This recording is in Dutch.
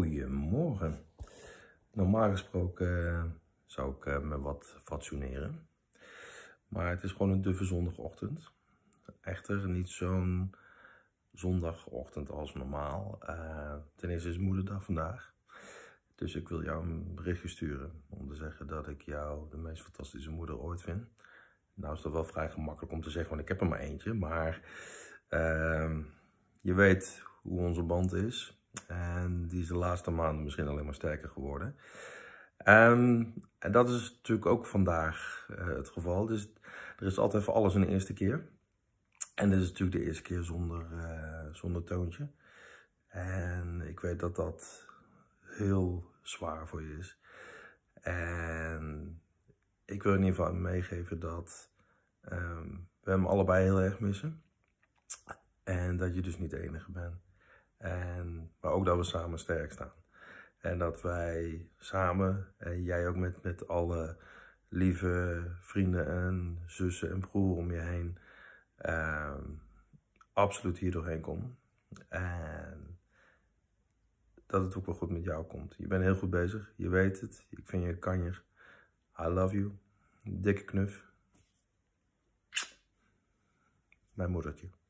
Goedemorgen. Normaal gesproken eh, zou ik eh, me wat fatsoeneren. Maar het is gewoon een duffe zondagochtend. Echter niet zo'n zondagochtend als normaal. Eh, ten eerste is moederdag vandaag. Dus ik wil jou een berichtje sturen om te zeggen dat ik jou de meest fantastische moeder ooit vind. Nou is dat wel vrij gemakkelijk om te zeggen, want ik heb er maar eentje. Maar ehm, je weet hoe onze band is. En die is de laatste maanden misschien alleen maar sterker geworden. Ehm, en dat is natuurlijk ook vandaag eh, het geval. Dus er is altijd voor alles een eerste keer. En dit is natuurlijk de eerste keer zonder, eh, zonder toontje. En ik weet dat dat heel zwaar voor je is. En ik wil in ieder geval meegeven dat ehm, we hem allebei heel erg missen. En dat je dus niet de enige bent maar ook dat we samen sterk staan. En dat wij samen, en jij ook met, met alle lieve vrienden en zussen en broer om je heen, ehm, absoluut hier doorheen komen En dat het ook wel goed met jou komt. Je bent heel goed bezig, je weet het. Ik vind je kanjer. I love you. Dikke knuf. Mijn moedertje.